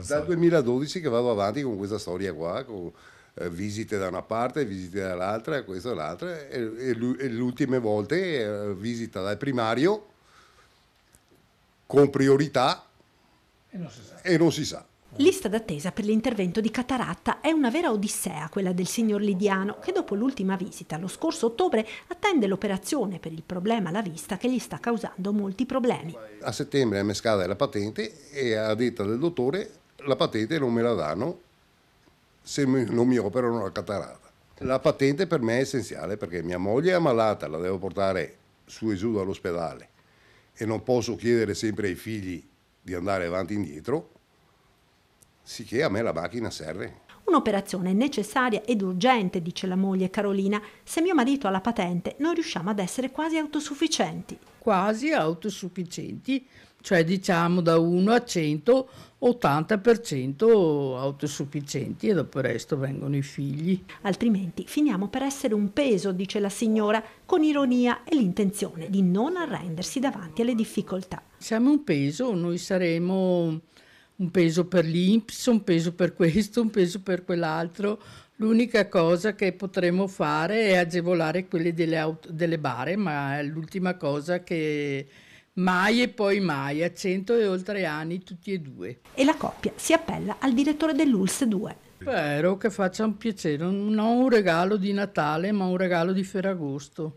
Dal 2012 che vado avanti con questa storia qua, con eh, visite da una parte, visite dall'altra, questo e l'altra, e, e, e le ultime volte eh, visita dal primario con priorità e non si sa. E non si sa. Lista d'attesa per l'intervento di cataratta è una vera odissea quella del signor Lidiano che dopo l'ultima visita lo scorso ottobre attende l'operazione per il problema alla vista che gli sta causando molti problemi. A settembre a me la patente e a detta del dottore la patente non me la danno se non mi operano la catarata. La patente per me è essenziale perché mia moglie è ammalata, la devo portare su e giù dall'ospedale e non posso chiedere sempre ai figli di andare avanti e indietro, sicché a me la macchina serve. Un'operazione necessaria ed urgente, dice la moglie Carolina, se mio marito ha la patente noi riusciamo ad essere quasi autosufficienti. Quasi autosufficienti, cioè diciamo da 1 a 100, 80% autosufficienti e dopo il resto vengono i figli. Altrimenti finiamo per essere un peso, dice la signora, con ironia e l'intenzione di non arrendersi davanti alle difficoltà. Siamo un peso, noi saremo un peso per l'Inps, un peso per questo, un peso per quell'altro. L'unica cosa che potremo fare è agevolare quelle delle, auto, delle bare, ma è l'ultima cosa che mai e poi mai, a cento e oltre anni tutti e due. E la coppia si appella al direttore dell'ULS 2. Spero che faccia un piacere, non un regalo di Natale, ma un regalo di Ferragosto.